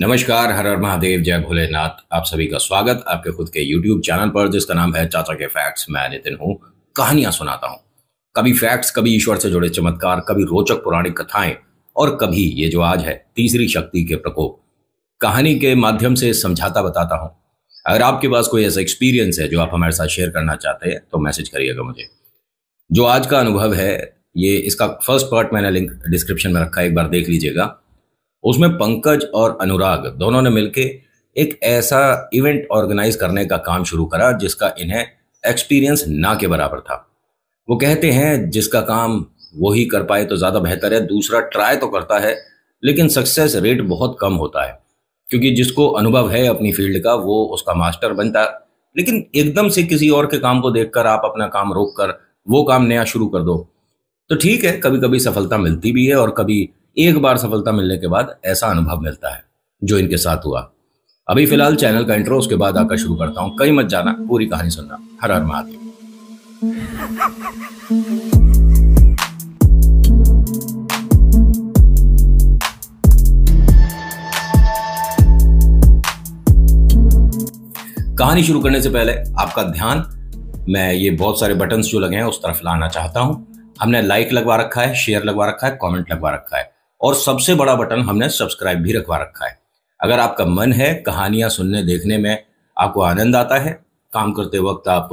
नमस्कार हर हर महादेव जय भोलेनाथ आप सभी का स्वागत आपके खुद के यूट्यूब चैनल पर जिसका नाम है चाचा के फैक्ट्स मैं नितिन हूँ कहानियां सुनाता हूँ कभी फैक्ट्स कभी ईश्वर से जुड़े चमत्कार कभी रोचक पौराणिक कथाएं और कभी ये जो आज है तीसरी शक्ति के प्रकोप कहानी के माध्यम से समझाता बताता हूँ अगर आपके पास कोई ऐसा एक्सपीरियंस है जो आप हमारे साथ शेयर करना चाहते हैं तो मैसेज करिएगा मुझे जो आज का अनुभव है ये इसका फर्स्ट पार्ट मैंने लिंक डिस्क्रिप्शन में रखा है एक बार देख लीजिएगा उसमें पंकज और अनुराग दोनों ने मिलकर एक ऐसा इवेंट ऑर्गेनाइज करने का काम शुरू करा जिसका इन्हें एक्सपीरियंस ना के बराबर था वो कहते हैं जिसका काम वो ही कर पाए तो ज़्यादा बेहतर है दूसरा ट्राई तो करता है लेकिन सक्सेस रेट बहुत कम होता है क्योंकि जिसको अनुभव है अपनी फील्ड का वो उसका मास्टर बनता लेकिन एकदम से किसी और के काम को देखकर आप अपना काम रोक कर वो काम नया शुरू कर दो तो ठीक है कभी कभी सफलता मिलती भी है और कभी एक बार सफलता मिलने के बाद ऐसा अनुभव मिलता है जो इनके साथ हुआ अभी फिलहाल चैनल का इंट्रो उसके बाद आकर शुरू करता हूं कहीं मत जाना पूरी कहानी सुनना हर हर महादेव कहानी शुरू करने से पहले आपका ध्यान मैं ये बहुत सारे बटन्स जो लगे हैं उस तरफ लाना चाहता हूं हमने लाइक लगवा रखा है शेयर लगवा रखा है कमेंट लगवा रखा है और सबसे बड़ा बटन हमने सब्सक्राइब भी रखवा रखा है अगर आपका मन है कहानियां सुनने देखने में आपको आनंद आता है काम करते वक्त आप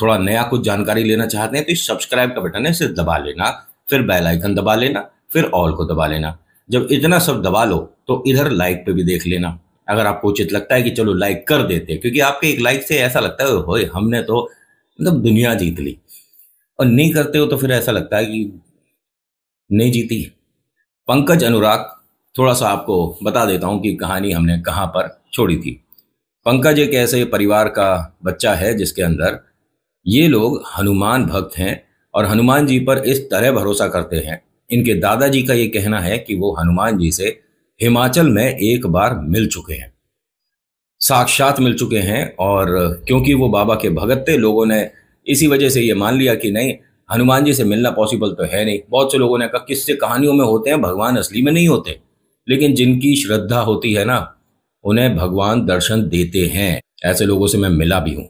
थोड़ा नया कुछ जानकारी लेना चाहते हैं तो इस सब्सक्राइब का बटन है सिर्फ दबा लेना फिर बेल आइकन दबा लेना फिर ऑल को दबा लेना जब इतना सब दबा लो तो इधर लाइक पे भी देख लेना अगर आपको उचित लगता है कि चलो लाइक कर देते क्योंकि आपके एक लाइक से ऐसा लगता है होए हमने तो मतलब दुनिया जीत ली और नहीं करते हो तो फिर ऐसा लगता है कि नहीं जीती पंकज अनुराग थोड़ा सा आपको बता देता हूँ कि कहानी हमने कहाँ पर छोड़ी थी पंकज एक ऐसे परिवार का बच्चा है जिसके अंदर ये लोग हनुमान भक्त हैं और हनुमान जी पर इस तरह भरोसा करते हैं इनके दादाजी का ये कहना है कि वो हनुमान जी से हिमाचल में एक बार मिल चुके हैं साक्षात मिल चुके हैं और क्योंकि वो बाबा के भगत थे लोगों ने इसी वजह से ये मान लिया कि नहीं हनुमान जी से मिलना पॉसिबल तो है नहीं बहुत से लोगों ने कहा किससे कहानियों में होते हैं भगवान असली में नहीं होते लेकिन जिनकी श्रद्धा होती है ना उन्हें भगवान दर्शन देते हैं ऐसे लोगों से मैं मिला भी हूँ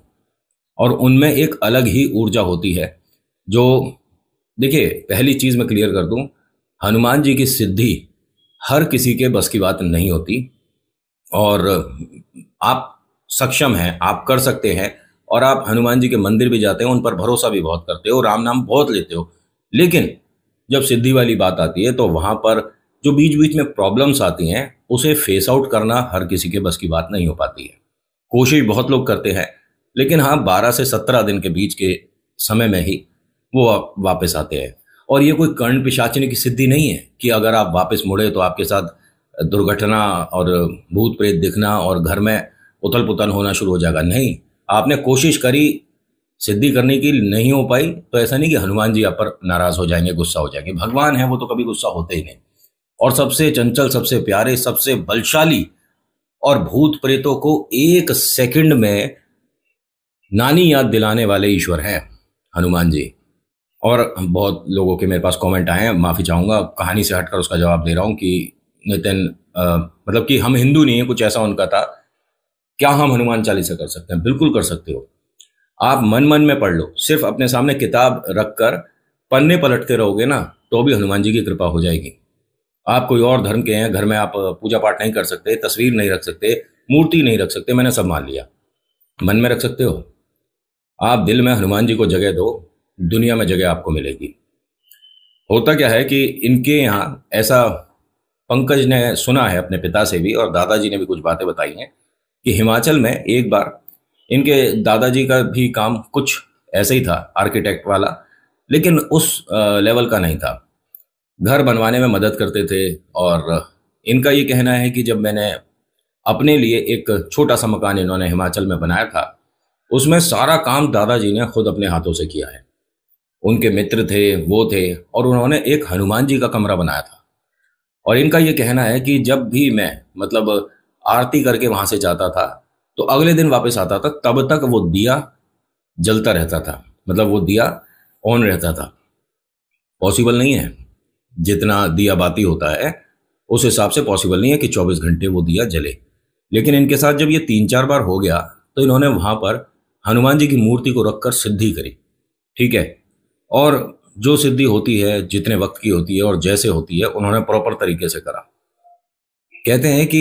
और उनमें एक अलग ही ऊर्जा होती है जो देखिए पहली चीज़ मैं क्लियर कर दूँ हनुमान जी की सिद्धि हर किसी के बस की बात नहीं होती और आप सक्षम हैं आप कर सकते हैं और आप हनुमान जी के मंदिर भी जाते हो उन पर भरोसा भी बहुत करते हो राम नाम बहुत लेते हो लेकिन जब सिद्धि वाली बात आती है तो वहाँ पर जो बीच बीच में प्रॉब्लम्स आती हैं उसे फेस आउट करना हर किसी के बस की बात नहीं हो पाती है कोशिश बहुत लोग करते हैं लेकिन हाँ बारह से सत्रह दिन के बीच के समय में ही वो वापस आते हैं और ये कोई कर्ण पिशाचनी की सिद्धि नहीं है कि अगर आप वापस मुड़े तो आपके साथ दुर्घटना और भूत प्रेत दिखना और घर में उथल पुथल होना शुरू हो जाएगा नहीं आपने कोशिश करी सिद्धि करने की नहीं हो पाई तो ऐसा नहीं कि हनुमान जी आप पर नाराज हो जाएंगे गुस्सा हो जाएंगे भगवान है वो तो कभी गुस्सा होते ही नहीं और सबसे चंचल सबसे प्यारे सबसे बलशाली और भूत प्रेतों को एक सेकंड में नानी याद दिलाने वाले ईश्वर हैं हनुमान जी और बहुत लोगों के मेरे पास कमेंट आए हैं माफ़ी चाहूंगा कहानी से हटकर उसका जवाब दे रहा हूं कि नितिन मतलब कि हम हिंदू नहीं है कुछ ऐसा उनका था क्या हम हनुमान चालीसा कर सकते हैं बिल्कुल कर सकते हो आप मन मन में पढ़ लो सिर्फ अपने सामने किताब रख कर पन्ने पलटते रहोगे ना तो भी हनुमान जी की कृपा हो जाएगी आप कोई और धर्म के हैं घर में आप पूजा पाठ नहीं कर सकते तस्वीर नहीं रख सकते मूर्ति नहीं रख सकते मैंने सब मान लिया मन में रख सकते हो आप दिल में हनुमान जी को जगह दो दुनिया में जगह आपको मिलेगी होता क्या है कि इनके यहाँ ऐसा पंकज ने सुना है अपने पिता से भी और दादाजी ने भी कुछ बातें बताई हैं कि हिमाचल में एक बार इनके दादाजी का भी काम कुछ ऐसे ही था आर्किटेक्ट वाला लेकिन उस लेवल का नहीं था घर बनवाने में मदद करते थे और इनका ये कहना है कि जब मैंने अपने लिए एक छोटा सा मकान इन्होंने हिमाचल में बनाया था उसमें सारा काम दादाजी ने खुद अपने हाथों से किया है उनके मित्र थे वो थे और उन्होंने एक हनुमान जी का कमरा बनाया था और इनका ये कहना है कि जब भी मैं मतलब आरती करके वहां से जाता था तो अगले दिन वापस आता था तब तक वो दिया जलता रहता था मतलब वो दिया ऑन रहता था पॉसिबल नहीं है जितना दिया बाती होता है उस हिसाब से पॉसिबल नहीं है कि 24 घंटे वो दिया जले लेकिन इनके साथ जब ये तीन चार बार हो गया तो इन्होंने वहां पर हनुमान जी की मूर्ति को रखकर सिद्धि करी ठीक है और जो सिद्धि होती है जितने वक्त की होती है और जैसे होती है उन्होंने प्रॉपर तरीके से करा कहते हैं कि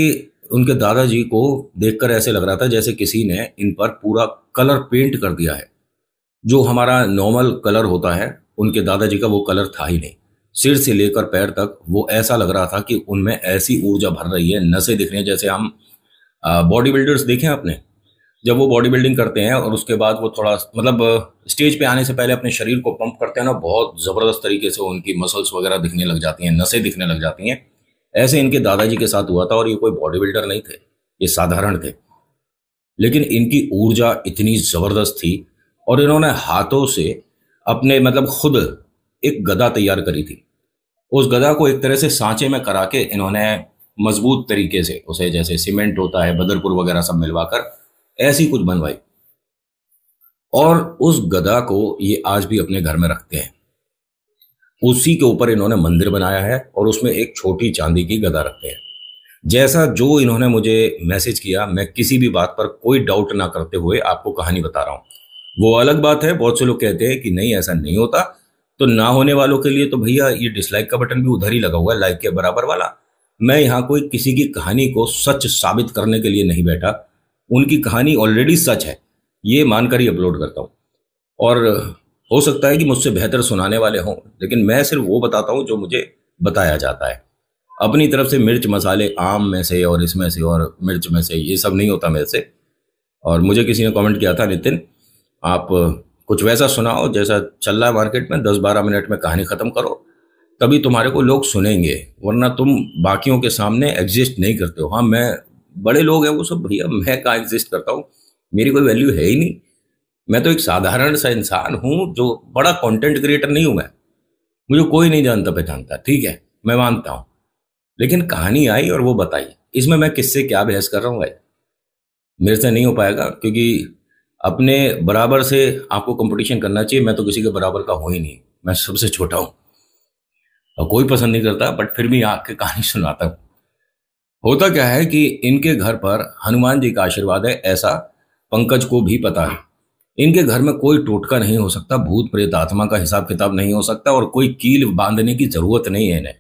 उनके दादाजी को देखकर ऐसे लग रहा था जैसे किसी ने इन पर पूरा कलर पेंट कर दिया है जो हमारा नॉर्मल कलर होता है उनके दादाजी का वो कलर था ही नहीं सिर से लेकर पैर तक वो ऐसा लग रहा था कि उनमें ऐसी ऊर्जा भर रही है नशे दिख रहे हैं जैसे हम बॉडी बिल्डर्स देखें आपने जब वो बॉडी बिल्डिंग करते हैं और उसके बाद वो थोड़ा मतलब स्टेज पे आने से पहले अपने शरीर को पंप करते हैं ना बहुत ज़बरदस्त तरीके से उनकी मसल्स वगैरह दिखने लग जाती हैं नसें दिखने लग जाती हैं ऐसे इनके दादाजी के साथ हुआ था और ये कोई बॉडी बिल्डर नहीं थे ये साधारण थे लेकिन इनकी ऊर्जा इतनी ज़बरदस्त थी और इन्होंने हाथों से अपने मतलब खुद एक गदा तैयार करी थी उस गदा को एक तरह से सांचे में करा के इन्होंने मजबूत तरीके से उसे जैसे सीमेंट होता है बदरपुर वगैरह सब मिलवाकर ऐसी कुछ बनवाई और उस गदा को ये आज भी अपने घर में रखते हैं उसी के ऊपर इन्होंने मंदिर बनाया है और उसमें एक छोटी चांदी की गदा रखते हैं जैसा जो इन्होंने मुझे मैसेज किया मैं किसी भी बात पर कोई डाउट ना करते हुए आपको कहानी बता रहा हूँ वो अलग बात है बहुत से लोग कहते हैं कि नहीं ऐसा नहीं होता तो ना होने वालों के लिए तो भैया ये डिसलाइक का बटन भी उधर ही लगा हुआ है लाइक के बराबर वाला मैं यहाँ कोई किसी की कहानी को सच साबित करने के लिए नहीं बैठा उनकी कहानी ऑलरेडी सच है ये मानकर ही अपलोड करता हूँ और हो सकता है कि मुझसे बेहतर सुनाने वाले हों लेकिन मैं सिर्फ वो बताता हूँ जो मुझे बताया जाता है अपनी तरफ से मिर्च मसाले आम में से और इसमें से और मिर्च में से ये सब नहीं होता मेरे से और मुझे किसी ने कमेंट किया था नितिन आप कुछ वैसा सुनाओ जैसा चल रहा है मार्केट में दस बारह मिनट में कहानी ख़त्म करो तभी तुम्हारे को लोग सुनेंगे वरना तुम बाकियों के सामने एग्जिस्ट नहीं करते हो हाँ मैं बड़े लोग हैं वो सब भैया मैं कहाँ एग्जिस्ट करता हूँ मेरी कोई वैल्यू है ही नहीं मैं तो एक साधारण सा इंसान हूं जो बड़ा कंटेंट क्रिएटर नहीं हूं मैं मुझे कोई नहीं जानता पहचानता ठीक है मैं मानता हूं लेकिन कहानी आई और वो बताई इसमें मैं किससे क्या बहस कर रहा हूँ भाई मेरे से नहीं हो पाएगा क्योंकि अपने बराबर से आपको कंपटीशन करना चाहिए मैं तो किसी के बराबर का हो ही नहीं मैं सबसे छोटा हूं और कोई पसंद नहीं करता बट फिर भी आके कहानी सुनाता हूं होता क्या है कि इनके घर पर हनुमान जी का आशीर्वाद है ऐसा पंकज को भी पता है इनके घर में कोई टोटका नहीं हो सकता भूत प्रेत आत्मा का हिसाब किताब नहीं हो सकता और कोई कील बांधने की जरूरत नहीं है इन्हें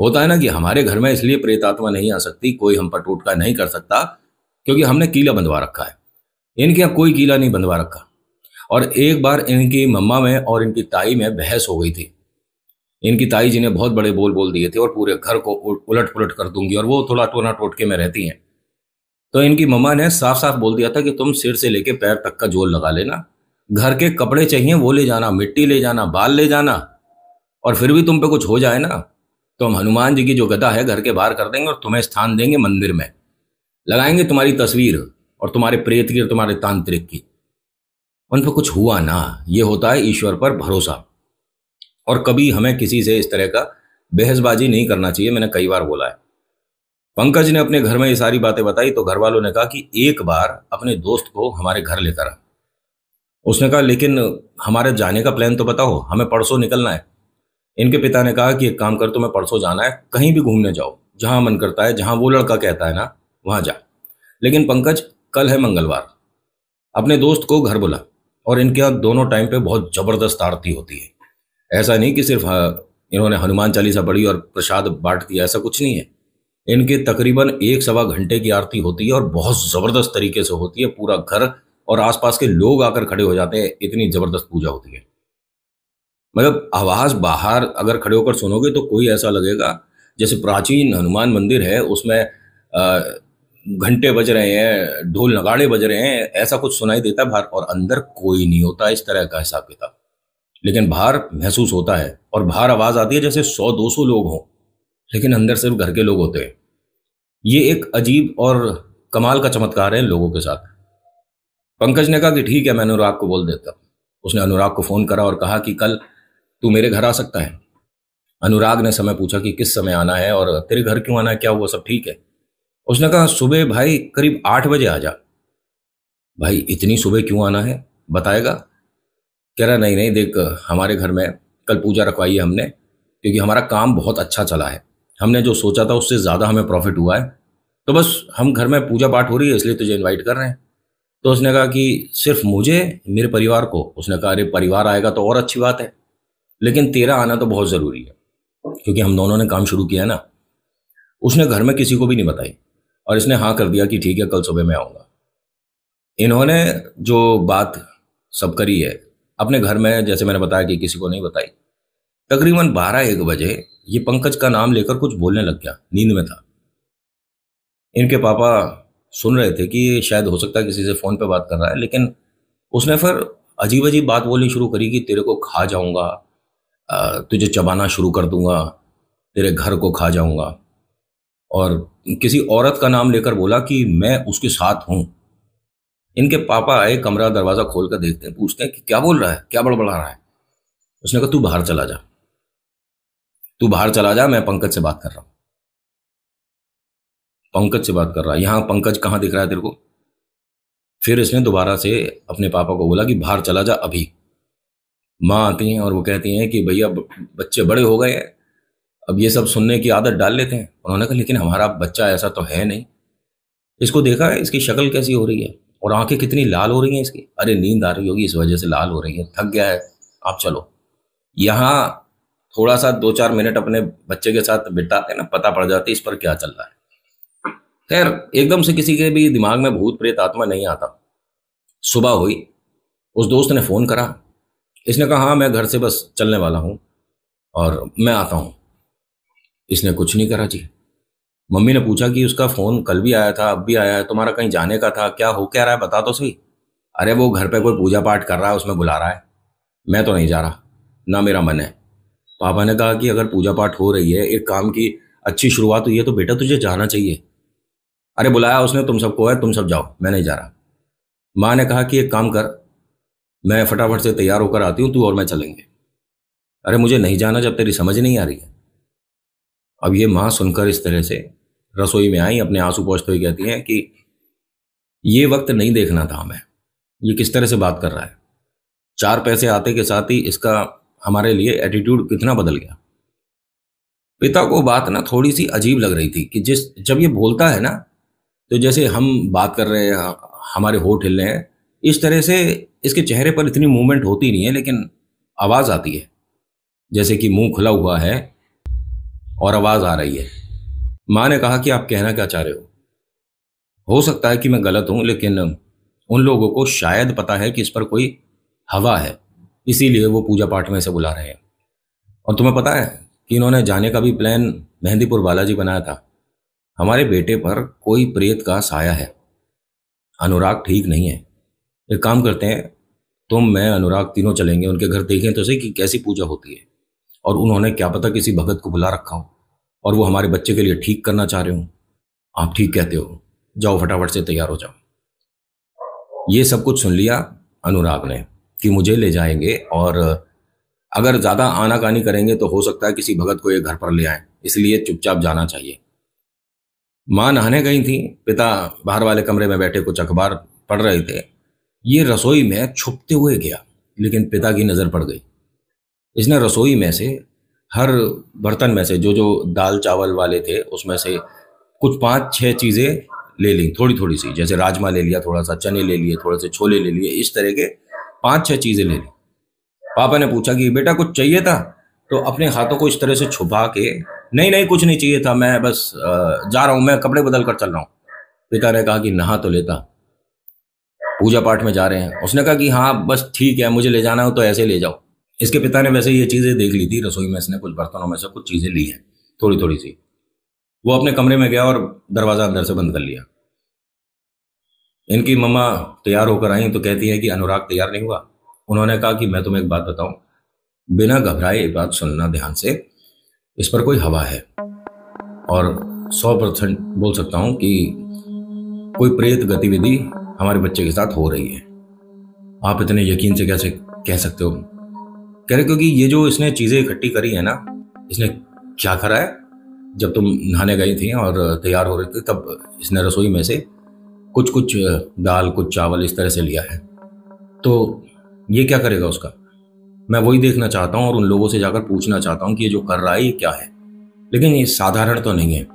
होता है ना कि हमारे घर में इसलिए प्रेत आत्मा नहीं आ सकती कोई हम पर टोटका नहीं कर सकता क्योंकि हमने कीला बंधवा रखा है इनके यहाँ कोई कीला नहीं बंधवा रखा और एक बार इनकी मम्मा में और इनकी ताई में बहस हो गई थी इनकी ताई जी ने बहुत बड़े बोल बोल दिए थे और पूरे घर को उलट पुलट कर दूंगी और वो थोड़ा टोना टोटके में रहती हैं तो इनकी मम्मा ने साफ साफ बोल दिया था कि तुम सिर से लेके पैर तक का जोर लगा लेना घर के कपड़े चाहिए वो ले जाना मिट्टी ले जाना बाल ले जाना और फिर भी तुम पे कुछ हो जाए ना तो हम हनुमान जी की जो गदा है घर के बाहर कर देंगे और तुम्हें स्थान देंगे मंदिर में लगाएंगे तुम्हारी तस्वीर और तुम्हारे प्रेत की और तुम्हारे तांत्रिक की उन पर कुछ हुआ ना ये होता है ईश्वर पर भरोसा और कभी हमें किसी से इस तरह का बहसबाजी नहीं करना चाहिए मैंने कई बार बोला है पंकज ने अपने घर में ये सारी बातें बताई तो घर वालों ने कहा कि एक बार अपने दोस्त को हमारे घर लेकर आ उसने कहा लेकिन हमारे जाने का प्लान तो बताओ हमें परसों निकलना है इनके पिता ने कहा कि एक काम कर तुम्हें परसों जाना है कहीं भी घूमने जाओ जहां मन करता है जहां वो लड़का कहता है ना वहां जा लेकिन पंकज कल है मंगलवार अपने दोस्त को घर बुला और इनके यहाँ दोनों टाइम पे बहुत ज़बरदस्त आरती होती है ऐसा नहीं कि सिर्फ हाँ, इन्होंने हनुमान चालीसा पढ़ी और प्रसाद बांट दिया ऐसा कुछ नहीं है इनके तकरीबन एक सवा घंटे की आरती होती है और बहुत ज़बरदस्त तरीके से होती है पूरा घर और आसपास के लोग आकर खड़े हो जाते हैं इतनी ज़बरदस्त पूजा होती है मतलब आवाज़ बाहर अगर खड़े होकर सुनोगे तो कोई ऐसा लगेगा जैसे प्राचीन हनुमान मंदिर है उसमें घंटे बज रहे हैं ढोल नगाड़े बज रहे हैं ऐसा कुछ सुनाई देता है बाहर और अंदर कोई नहीं होता इस तरह का हिसाब किताब लेकिन बाहर महसूस होता है और बाहर आवाज़ आती है जैसे सौ दो सौ लोग हों लेकिन अंदर सिर्फ घर के लोग होते हैं ये एक अजीब और कमाल का चमत्कार है लोगों के साथ पंकज ने कहा कि ठीक है मैं अनुराग को बोल देता हूँ उसने अनुराग को फ़ोन करा और कहा कि कल तू मेरे घर आ सकता है अनुराग ने समय पूछा कि किस समय आना है और तेरे घर क्यों आना है क्या हुआ सब ठीक है उसने कहा सुबह भाई करीब आठ बजे आ जा भाई इतनी सुबह क्यों आना है बताएगा कह रहा नहीं नहीं देख हमारे घर में कल पूजा रखवाई है हमने क्योंकि हमारा काम बहुत अच्छा चला है हमने जो सोचा था उससे ज़्यादा हमें प्रॉफिट हुआ है तो बस हम घर में पूजा पाठ हो रही है इसलिए तुझे इन्वाइट कर रहे हैं तो उसने कहा कि सिर्फ मुझे मेरे परिवार को उसने कहा अरे परिवार आएगा तो और अच्छी बात है लेकिन तेरा आना तो बहुत ज़रूरी है क्योंकि हम दोनों ने काम शुरू किया है ना उसने घर में किसी को भी नहीं बताई और इसने हाँ कर दिया कि ठीक है कल सुबह मैं आऊँगा इन्होंने जो बात सब करी है अपने घर में जैसे मैंने बताया कि किसी को नहीं बताई तकरीबन बारह एक बजे ये पंकज का नाम लेकर कुछ बोलने लग गया नींद में था इनके पापा सुन रहे थे कि शायद हो सकता है किसी से फ़ोन पे बात कर रहा है लेकिन उसने फिर अजीब अजीब बात बोलनी शुरू करी कि तेरे को खा जाऊंगा तुझे चबाना शुरू कर दूंगा तेरे घर को खा जाऊंगा और किसी औरत का नाम लेकर बोला कि मैं उसके साथ हूं इनके पापा आए कमरा दरवाज़ा खोल कर देखते हैं पूछते हैं कि क्या बोल रहा है क्या बड़बड़ा रहा है उसने कहा तू बाहर चला जा तू बाहर चला जा मैं पंकज से बात कर रहा हूं पंकज से बात कर रहा यहाँ पंकज कहां दिख रहा है तेरे को फिर इसने दोबारा से अपने पापा को बोला कि बाहर चला जा अभी माँ आती हैं और वो कहती हैं कि भैया बच्चे बड़े हो गए हैं अब ये सब सुनने की आदत डाल लेते हैं उन्होंने कहा लेकिन हमारा बच्चा ऐसा तो है नहीं इसको देखा है इसकी शक्ल कैसी हो रही है और आंखें कितनी लाल हो रही हैं इसकी अरे नींद आ रही होगी इस वजह से लाल हो रही है थक गया है आप चलो यहाँ थोड़ा सा दो चार मिनट अपने बच्चे के साथ बिताते है ना पता पड़ जाती इस पर क्या चल रहा है खैर एकदम से किसी के भी दिमाग में भूत प्रेत आत्मा नहीं आता सुबह हुई उस दोस्त ने फ़ोन करा इसने कहा हाँ मैं घर से बस चलने वाला हूँ और मैं आता हूँ इसने कुछ नहीं करा जी मम्मी ने पूछा कि उसका फ़ोन कल भी आया था अब भी आया है तुम्हारा कहीं जाने का था क्या हो क्या रहा है बता तो सही अरे वो घर पे कोई पूजा पाठ कर रहा है उसमें बुला रहा है मैं तो नहीं जा रहा ना मेरा मन है पापा ने कहा कि अगर पूजा पाठ हो रही है एक काम की अच्छी शुरुआत हुई है तो बेटा तुझे जाना चाहिए अरे बुलाया उसने तुम सबको है तुम सब जाओ मैं नहीं जा रहा माँ ने कहा कि एक काम कर मैं फटाफट से तैयार होकर आती हूँ तू और मैं चलेंगे अरे मुझे नहीं जाना जब तेरी समझ नहीं आ रही है अब ये माँ सुनकर इस तरह से रसोई में आई अपने आंसू पोछते हुए कहती हैं कि ये वक्त नहीं देखना था हमें ये किस तरह से बात कर रहा है चार पैसे आते के साथ ही इसका हमारे लिए एटीट्यूड कितना बदल गया पिता को बात ना थोड़ी सी अजीब लग रही थी कि जिस जब ये बोलता है ना तो जैसे हम बात कर रहे हैं हमारे होठ हिल रहे हैं इस तरह से इसके चेहरे पर इतनी मूवमेंट होती नहीं है लेकिन आवाज़ आती है जैसे कि मुंह खुला हुआ है और आवाज़ आ रही है माँ ने कहा कि आप कहना क्या चाह रहे हो हो सकता है कि मैं गलत हूँ लेकिन उन लोगों को शायद पता है कि इस पर कोई हवा है इसीलिए वो पूजा पाठ में से बुला रहे हैं और तुम्हें पता है कि इन्होंने जाने का भी प्लान मेहंदीपुर बालाजी बनाया था हमारे बेटे पर कोई प्रेत का साया है अनुराग ठीक नहीं है एक काम करते हैं तुम मैं अनुराग तीनों चलेंगे उनके घर देखें तो सही कि कैसी पूजा होती है और उन्होंने क्या पता किसी भगत को बुला रखा हो और वो हमारे बच्चे के लिए ठीक करना चाह रहे हो आप ठीक कहते हो जाओ फटाफट से तैयार हो जाओ ये सब कुछ सुन लिया अनुराग ने कि मुझे ले जाएंगे और अगर ज़्यादा आनाकानी करेंगे तो हो सकता है किसी भगत को ये घर पर ले आए इसलिए चुपचाप जाना चाहिए माँ नहाने गई थी पिता बाहर वाले कमरे में बैठे कुछ अखबार पढ़ रहे थे ये रसोई में छुपते हुए गया लेकिन पिता की नज़र पड़ गई इसने रसोई में से हर बर्तन में से जो जो दाल चावल वाले थे उसमें से कुछ पांच छह चीज़ें ले ली थोड़ी थोड़ी सी जैसे राजमा ले लिया थोड़ा सा चने ले लिए थोड़े से छोले ले लिए इस तरह के पांच छह चीजें ले ली पापा ने पूछा कि बेटा कुछ चाहिए था तो अपने हाथों को इस तरह से छुपा के नहीं नहीं कुछ नहीं चाहिए था मैं बस जा रहा हूं मैं कपड़े बदल कर चल रहा हूं पिता ने कहा कि नहा तो लेता पूजा पाठ में जा रहे हैं उसने कहा कि हाँ बस ठीक है मुझे ले जाना हो तो ऐसे ले जाओ इसके पिता ने वैसे ये चीज़ें देख ली थी रसोई में इसने कुछ बर्तनों में से कुछ चीज़ें ली हैं थोड़ी थोड़ी सी वो अपने कमरे में गया और दरवाज़ा अंदर से बंद कर लिया इनकी मम्मा तैयार होकर आई तो कहती है कि अनुराग तैयार नहीं हुआ उन्होंने कहा कि मैं तुम्हें एक बात बताऊं बिना घबराए एक बात सुनना ध्यान से इस पर कोई हवा है और सौ परसेंट बोल सकता हूं कि कोई प्रेत गतिविधि हमारे बच्चे के साथ हो रही है आप इतने यकीन से कैसे कह सकते हो कह रहे क्योंकि ये जो इसने चीज़ें इकट्ठी करी है ना इसने क्या करा है जब तुम नहाने गई थी और तैयार हो रही थी तब इसने रसोई में से कुछ कुछ दाल कुछ चावल इस तरह से लिया है तो ये क्या करेगा उसका मैं वही देखना चाहता हूँ और उन लोगों से जाकर पूछना चाहता हूँ कि ये जो कर रहा है ये क्या है लेकिन ये साधारण तो नहीं है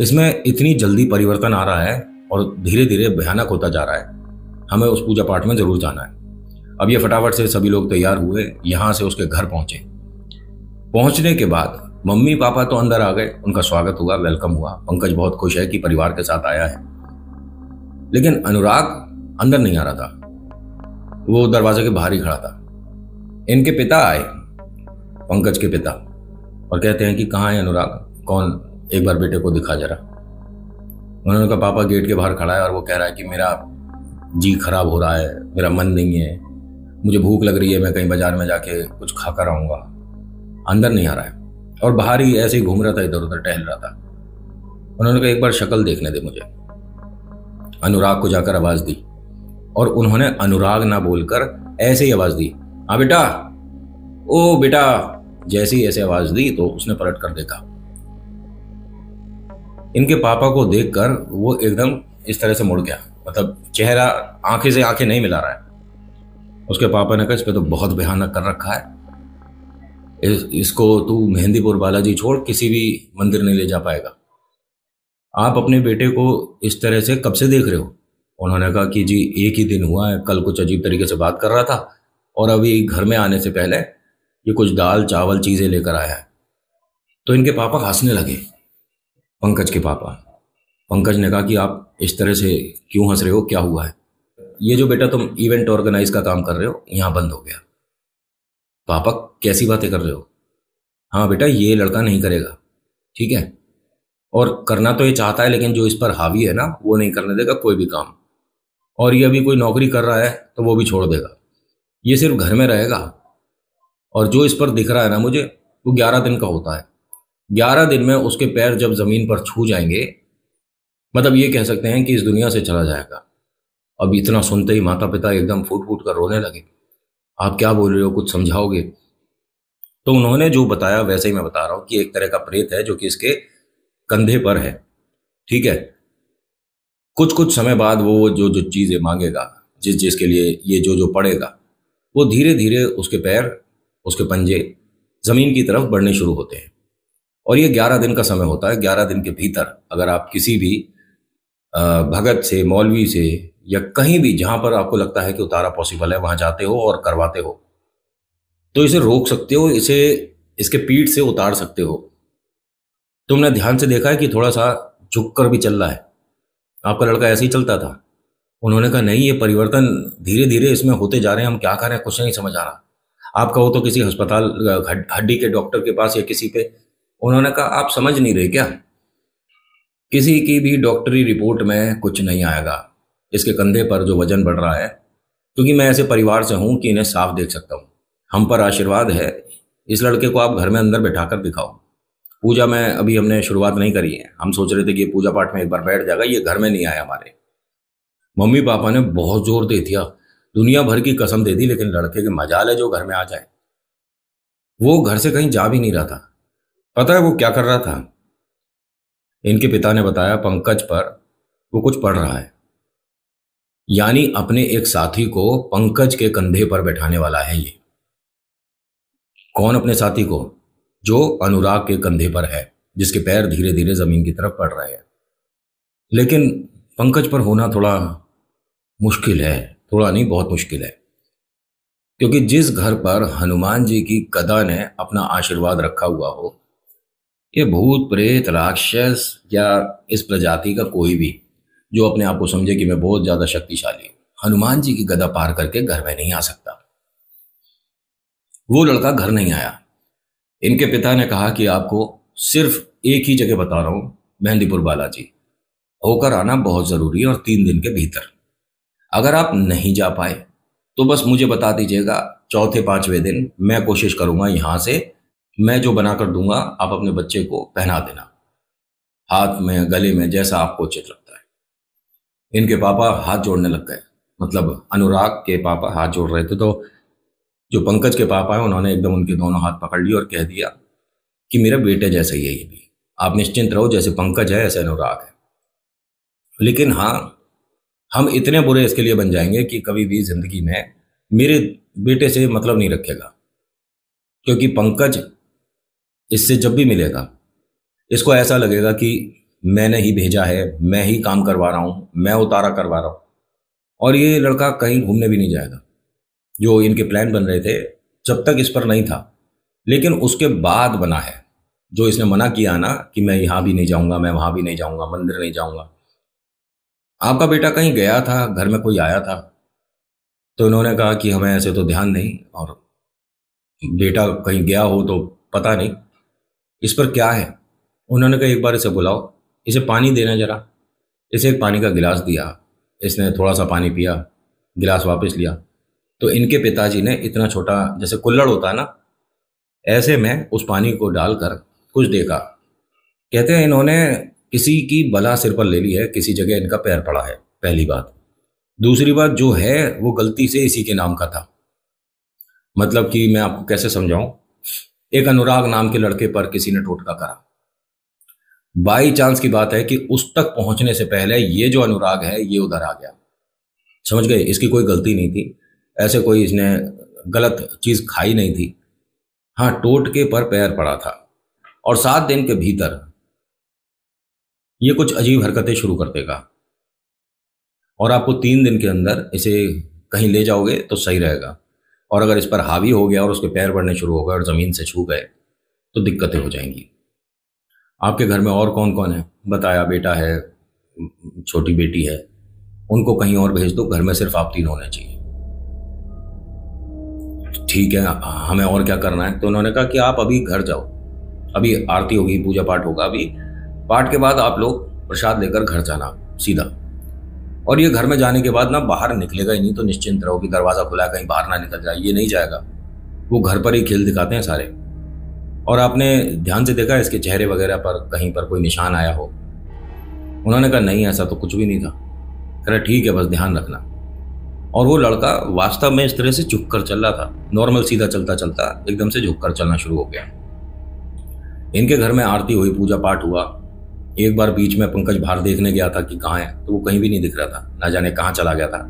इसमें इतनी जल्दी परिवर्तन आ रहा है और धीरे धीरे भयानक होता जा रहा है हमें उस पूजा पाठ में ज़रूर जाना है अब ये फटाफट से सभी लोग तैयार हुए यहाँ से उसके घर पहुँचे पहुँचने के बाद मम्मी पापा तो अंदर आ गए उनका स्वागत हुआ वेलकम हुआ पंकज बहुत खुश है कि परिवार के साथ आया है लेकिन अनुराग अंदर नहीं आ रहा था वो दरवाजे के बाहर ही खड़ा था इनके पिता आए पंकज के पिता और कहते हैं कि कहाँ है अनुराग कौन एक बार बेटे को दिखा जरा उन्होंने कहा पापा गेट के बाहर खड़ा है और वो कह रहा है कि मेरा जी खराब हो रहा है मेरा मन नहीं है मुझे भूख लग रही है मैं कहीं बाजार में जाके कुछ खा कर आऊँगा अंदर नहीं आ रहा है और बाहर ही ऐसे ही घूम रहा था इधर उधर टहल रहा था उन्होंने कहा एक बार शक्ल देखने दे मुझे अनुराग को जाकर आवाज़ दी और उन्होंने अनुराग ना बोलकर ऐसे ही आवाज़ दी हाँ बेटा ओ बेटा जैसी ऐसे आवाज़ दी तो उसने पलट कर देखा इनके पापा को देखकर वो एकदम इस तरह से मुड़ गया मतलब चेहरा आंखें से आंखें नहीं मिला रहा है उसके पापा ने कहा इस पर तो बहुत भयानक कर रखा है इस, इसको तू मेहंदीपुर बालाजी छोड़ किसी भी मंदिर नहीं ले जा पाएगा आप अपने बेटे को इस तरह से कब से देख रहे हो उन्होंने कहा कि जी एक ही दिन हुआ है कल कुछ अजीब तरीके से बात कर रहा था और अभी घर में आने से पहले ये कुछ दाल चावल चीज़ें लेकर आया है तो इनके पापा हंसने लगे पंकज के पापा पंकज ने कहा कि आप इस तरह से क्यों हंस रहे हो क्या हुआ है ये जो बेटा तुम इवेंट ऑर्गेनाइज का काम कर रहे हो यहाँ बंद हो गया पापा कैसी बातें कर रहे हो हाँ बेटा ये लड़का नहीं करेगा ठीक है और करना तो ये चाहता है लेकिन जो इस पर हावी है ना वो नहीं करने देगा कोई भी काम और ये अभी कोई नौकरी कर रहा है तो वो भी छोड़ देगा ये सिर्फ घर में रहेगा और जो इस पर दिख रहा है ना मुझे वो ग्यारह दिन का होता है ग्यारह दिन में उसके पैर जब ज़मीन पर छू जाएंगे मतलब ये कह सकते हैं कि इस दुनिया से चला जाएगा अब इतना सुनते ही माता पिता एकदम फूट फूट कर रोने लगे आप क्या बोल रहे हो कुछ समझाओगे तो उन्होंने जो बताया वैसे ही मैं बता रहा हूं कि एक तरह का प्रेत है जो कि इसके कंधे पर है ठीक है कुछ कुछ समय बाद वो जो जो चीज़ें मांगेगा जिस जिस के लिए ये जो जो पड़ेगा वो धीरे धीरे उसके पैर उसके पंजे ज़मीन की तरफ बढ़ने शुरू होते हैं और ये ग्यारह दिन का समय होता है ग्यारह दिन के भीतर अगर आप किसी भी भगत से मौलवी से या कहीं भी जहां पर आपको लगता है कि उतारा पॉसिबल है वहां जाते हो और करवाते हो तो इसे रोक सकते हो इसे इसके पीठ से उतार सकते हो तुमने ध्यान से देखा है कि थोड़ा सा झुक कर भी चल रहा है आपका लड़का ऐसे ही चलता था उन्होंने कहा नहीं ये परिवर्तन धीरे धीरे इसमें होते जा रहे हैं हम क्या करें कुछ नहीं समझ आ रहा आप कहो तो किसी अस्पताल हड्डी के डॉक्टर के पास या किसी पे उन्होंने कहा आप समझ नहीं रहे क्या किसी की भी डॉक्टरी रिपोर्ट में कुछ नहीं आएगा इसके कंधे पर जो वजन बढ़ रहा है क्योंकि मैं ऐसे परिवार से हूं कि इन्हें साफ देख सकता हूं हम पर आशीर्वाद है इस लड़के को आप घर में अंदर बैठा कर दिखाओ पूजा में अभी हमने शुरुआत नहीं करी है हम सोच रहे थे कि पूजा पाठ में एक बार बैठ जाएगा ये घर में नहीं आया हमारे मम्मी पापा ने बहुत जोर दे दिया दुनिया भर की कसम दे दी लेकिन लड़के के मजाल है जो घर में आ जाए वो घर से कहीं जा भी नहीं रहा था पता है वो क्या कर रहा था इनके पिता ने बताया पंकज पर वो कुछ पढ़ रहा है यानी अपने एक साथी को पंकज के कंधे पर बैठाने वाला है ये कौन अपने साथी को जो अनुराग के कंधे पर है जिसके पैर धीरे धीरे जमीन की तरफ पड़ रहे हैं लेकिन पंकज पर होना थोड़ा मुश्किल है थोड़ा नहीं बहुत मुश्किल है क्योंकि जिस घर पर हनुमान जी की कदा ने अपना आशीर्वाद रखा हुआ हो ये भूत प्रेत राक्षस या इस प्रजाति का कोई भी जो अपने आप को समझे कि मैं बहुत ज़्यादा शक्तिशाली हूं हनुमान जी की गदा पार करके घर में नहीं आ सकता वो लड़का घर नहीं आया इनके पिता ने कहा कि आपको सिर्फ एक ही जगह बता रहा हूं मेहंदीपुर बालाजी होकर आना बहुत ज़रूरी है और तीन दिन के भीतर अगर आप नहीं जा पाए तो बस मुझे बता दीजिएगा चौथे पांचवें दिन मैं कोशिश करूंगा यहां से मैं जो बनाकर दूंगा आप अपने बच्चे को पहना देना हाथ में गले में जैसा आपको उचित लगता है इनके पापा हाथ जोड़ने लग गए मतलब अनुराग के पापा हाथ जोड़ रहे थे तो जो पंकज के पापा हैं उन्होंने एकदम उनके दोनों हाथ पकड़ लिए और कह दिया कि मेरा बेटे जैसा ही है ये भी आप निश्चिंत रहो जैसे पंकज है ऐसे अनुराग है लेकिन हाँ हम इतने बुरे इसके लिए बन जाएंगे कि कभी भी जिंदगी में मेरे बेटे से मतलब नहीं रखेगा क्योंकि पंकज इससे जब भी मिलेगा इसको ऐसा लगेगा कि मैंने ही भेजा है मैं ही काम करवा रहा हूँ मैं उतारा करवा रहा हूँ और ये लड़का कहीं घूमने भी नहीं जाएगा जो इनके प्लान बन रहे थे जब तक इस पर नहीं था लेकिन उसके बाद बना है जो इसने मना किया ना कि मैं यहाँ भी नहीं जाऊँगा मैं वहाँ भी नहीं जाऊँगा मंदिर नहीं जाऊँगा आपका बेटा कहीं गया था घर में कोई आया था तो इन्होंने कहा कि हमें ऐसे तो ध्यान नहीं और बेटा कहीं गया हो तो पता नहीं इस पर क्या है उन्होंने कहा एक बार इसे बुलाओ इसे पानी देना ज़रा इसे एक पानी का गिलास दिया इसने थोड़ा सा पानी पिया गिलास वापस लिया तो इनके पिताजी ने इतना छोटा जैसे कुल्लड़ होता है ना ऐसे में उस पानी को डालकर कुछ देखा कहते हैं इन्होंने किसी की बला सिर पर ले ली है किसी जगह इनका पैर पड़ा है पहली बात दूसरी बात जो है वो गलती से इसी के नाम का था मतलब कि मैं आपको कैसे समझाऊं एक अनुराग नाम के लड़के पर किसी ने टोटका करा बाई चांस की बात है कि उस तक पहुंचने से पहले ये जो अनुराग है ये उधर आ गया समझ गए इसकी कोई गलती नहीं थी ऐसे कोई इसने गलत चीज़ खाई नहीं थी हाँ टोटके पर पैर पड़ा था और सात दिन के भीतर ये कुछ अजीब हरकतें शुरू कर देगा और आपको तीन दिन के अंदर इसे कहीं ले जाओगे तो सही रहेगा और अगर इस पर हावी हो गया और उसके पैर पड़ने शुरू हो गए और ज़मीन से छू गए तो दिक्कतें हो जाएंगी आपके घर में और कौन कौन है बताया बेटा है छोटी बेटी है उनको कहीं और भेज दो घर में सिर्फ आप तीन होने चाहिए ठीक है हमें और क्या करना है तो उन्होंने कहा कि आप अभी घर जाओ अभी आरती होगी पूजा पाठ होगा अभी पाठ के बाद आप लोग प्रसाद लेकर घर जाना सीधा और ये घर में जाने के बाद ना बाहर निकलेगा ही नहीं तो निश्चिंत रहो कि दरवाज़ा खुला कहीं बाहर ना निकल जाए ये नहीं जाएगा वो घर पर ही खेल दिखाते हैं सारे और आपने ध्यान से देखा इसके चेहरे वगैरह पर कहीं पर कोई निशान आया हो उन्होंने कहा नहीं ऐसा तो कुछ भी नहीं था अरे ठीक है बस ध्यान रखना और वो लड़का वास्तव में इस तरह से झुक कर चल रहा था नॉर्मल सीधा चलता चलता एकदम से झुक कर चलना शुरू हो गया इनके घर में आरती हुई पूजा पाठ हुआ एक बार बीच में पंकज बाहर देखने गया था कि कहाँ है तो वो कहीं भी नहीं दिख रहा था ना जाने कहाँ चला गया था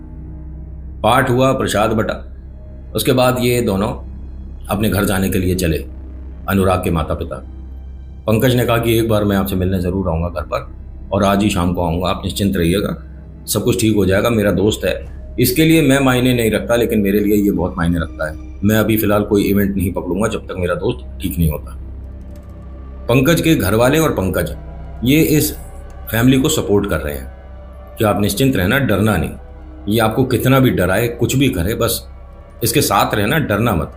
पाठ हुआ प्रसाद बटा उसके बाद ये दोनों अपने घर जाने के लिए चले अनुराग के माता पिता पंकज ने कहा कि एक बार मैं आपसे मिलने ज़रूर आऊँगा घर पर और आज ही शाम को आऊँगा आप निश्चिंत रहिएगा सब कुछ ठीक हो जाएगा मेरा दोस्त है इसके लिए मैं मायने नहीं रखता लेकिन मेरे लिए ये बहुत मायने रखता है मैं अभी फिलहाल कोई इवेंट नहीं पकड़ूंगा जब तक मेरा दोस्त ठीक नहीं होता पंकज के घर वाले और पंकज ये इस फैमिली को सपोर्ट कर रहे हैं कि आप निश्चिंत रहना डरना नहीं ये आपको कितना भी डराए कुछ भी करे बस इसके साथ रहना डरना मत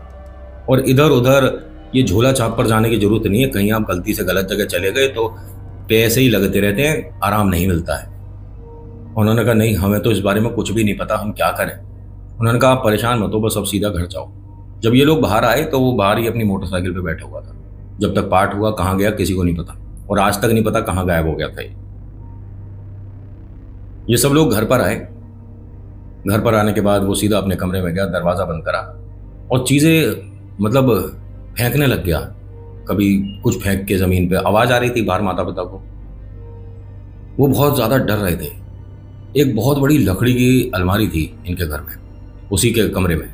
और इधर उधर ये झोला छाप पर जाने की जरूरत नहीं है कहीं आप गलती से गलत जगह चले गए तो पैसे ही लगते रहते हैं आराम नहीं मिलता है उन्होंने कहा नहीं हमें तो इस बारे में कुछ भी नहीं पता हम क्या करें उन्होंने कहा आप परेशान मत हो बस अब सीधा घर जाओ जब ये लोग बाहर आए तो वो बाहर ही अपनी मोटरसाइकिल पर बैठा हुआ था जब तक पार्ट हुआ कहाँ गया किसी को नहीं पता और आज तक नहीं पता कहाँ गायब हो गया था ये ये सब लोग घर पर आए घर पर आने के बाद वो सीधा अपने कमरे में गया दरवाज़ा बंद करा और चीज़ें मतलब फेंकने लग गया कभी कुछ फेंक के ज़मीन पे आवाज़ आ रही थी बाहर माता पिता को वो बहुत ज़्यादा डर रहे थे एक बहुत बड़ी लकड़ी की अलमारी थी इनके घर में उसी के कमरे में